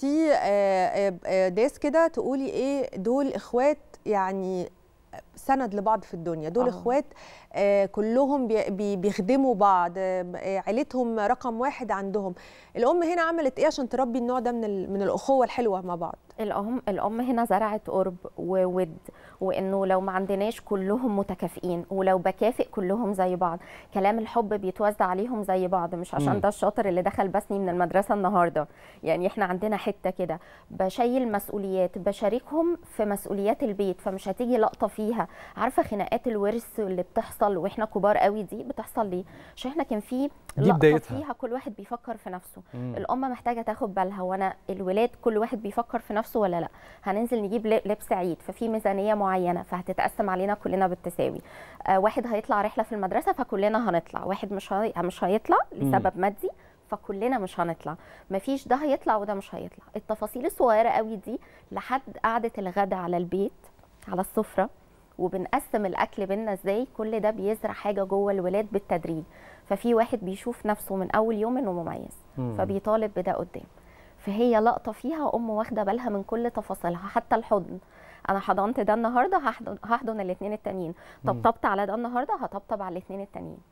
في داس آه، آه، آه، كده تقولي ايه دول اخوات يعني سند لبعض في الدنيا دول آه. اخوات كلهم بيخدموا بعض آه، عيلتهم رقم واحد عندهم الام هنا عملت ايه عشان تربي النوع ده من من الاخوه الحلوه مع بعض الام الام هنا زرعت قرب وود وانه لو ما عندناش كلهم متكافئين ولو بكافئ كلهم زي بعض كلام الحب بيتوزع عليهم زي بعض مش عشان ده الشاطر اللي دخل بسني من المدرسه النهارده يعني احنا عندنا حته كده بشيل مسؤوليات بشاركهم في مسؤوليات البيت فمش هتيجي لقطه في فيها عارفه خناقات الورث اللي بتحصل واحنا كبار قوي دي بتحصل ليه عشان احنا كان في لقطه فيها كل واحد بيفكر في نفسه مم. الام محتاجه تاخد بالها وانا الولاد كل واحد بيفكر في نفسه ولا لا هننزل نجيب لبس عيد ففي ميزانيه معينه فهتتقسم علينا كلنا بالتساوي آه واحد هيطلع رحله في المدرسه فكلنا هنطلع واحد مش هي... مش هيطلع لسبب مم. مادي فكلنا مش هنطلع مفيش ده هيطلع وده مش هيطلع التفاصيل الصغيره قوي دي لحد قعده الغدا على البيت على السفره وبنقسم الاكل بينا ازاي كل ده بيزرع حاجه جوه الولاد بالتدريج ففي واحد بيشوف نفسه من اول يوم انه مميز مم. فبيطالب بده قدام فهي لقطه فيها ام واخده بالها من كل تفاصيلها حتى الحضن انا حضنت ده النهارده هحضن الاثنين التانيين طبطبت على ده النهارده هطبطب على الاثنين التانيين